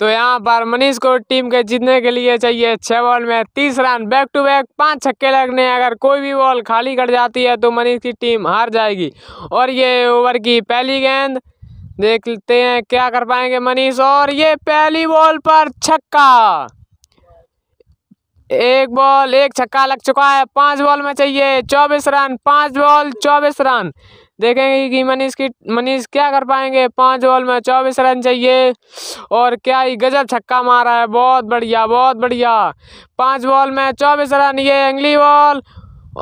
तो यहाँ पर मनीष को टीम के जीतने के लिए चाहिए छः बॉल में तीस रन बैक टू बैक पांच छक्के लगने अगर कोई भी बॉल खाली कर जाती है तो मनीष की टीम हार जाएगी और ये ओवर की पहली गेंद देखते हैं क्या कर पाएंगे मनीष और ये पहली बॉल पर छक्का एक बॉल एक छक्का लग चुका है पांच बॉल में चाहिए चौबीस रन पांच बॉल चौबीस रन देखेंगे कि मनीष की मनीष क्या कर पाएंगे पाँच बॉल में चौबीस रन चाहिए और क्या ही गजब छक्का मारा है बहुत बढ़िया बहुत बढ़िया पाँच बॉल में चौबीस रन ये अंगली बॉल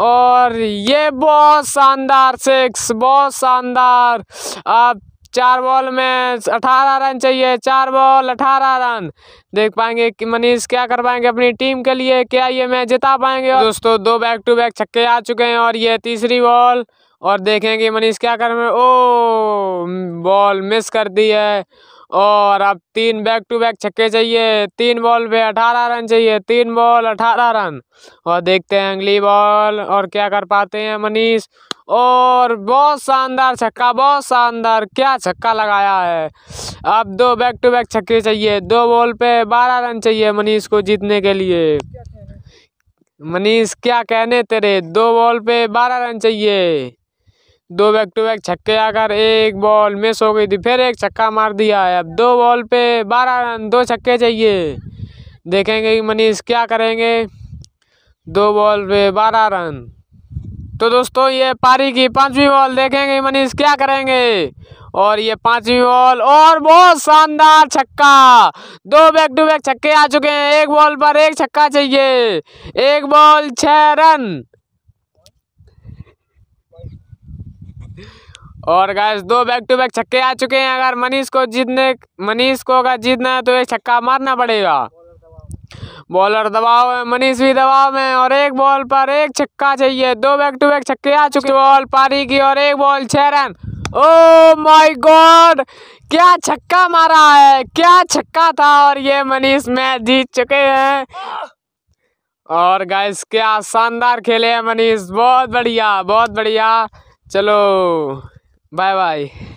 और ये बहुत शानदार सिक्स बहुत शानदार आप चार बॉल में अठारह रन चाहिए चार बॉल अठारह रन देख पाएंगे कि मनीष क्या कर पाएंगे अपनी टीम के लिए क्या ये मैच जिता पाएंगे दोस्तों दो बैक टू बैक छक्के आ चुके हैं और ये तीसरी बॉल और देखेंगे मनीष क्या कर रहे ओ बॉल मिस कर दी है और अब तीन बैक टू बैक छक्के चाहिए तीन बॉल पे अठारह रन चाहिए तीन बॉल अठारह रन और देखते हैं अगली बॉल और क्या कर पाते हैं मनीष और बहुत शानदार छक्का बहुत शानदार क्या छक्का लगाया है अब दो बैक टू बैक छक्के चाहिए दो बॉल पे बारह रन चाहिए मनीष को जीतने के लिए मनीष क्या कहने तेरे दो बॉल पे बारह रन चाहिए दो बैक टू बैक छक्के आकर एक बॉल मिस हो गई थी फिर एक छक्का मार दिया है अब दो बॉल पे बारह रन दो छक्के चाहिए देखेंगे कि मनीष क्या करेंगे दो बॉल पे बारह रन तो दोस्तों ये पारी की पांचवी बॉल देखेंगे मनीष क्या करेंगे और ये पांचवी बॉल और बहुत शानदार छक्का दो बैक टू बैक छक्के आ चुके हैं एक बॉल पर एक छक्का चाहिए एक बॉल छ रन और गैस दो बैक टू बैक छक्के आ चुके हैं अगर मनीष को जीतने मनीष को अगर जीतना है तो एक छक्का मारना पड़ेगा बॉलर दबाव में मनीष भी दबाव में और एक बॉल पर एक छक्का चाहिए दो बैक टू बैक छक्के आ चुके बॉल पारी की और एक बॉल छह रन ओ माय गॉड क्या छक्का मारा है क्या छक्का था और ये मनीष मैच जीत चुके हैं और गाइस क्या शानदार खेले हैं मनीष बहुत बढ़िया बहुत बढ़िया चलो बाय बाय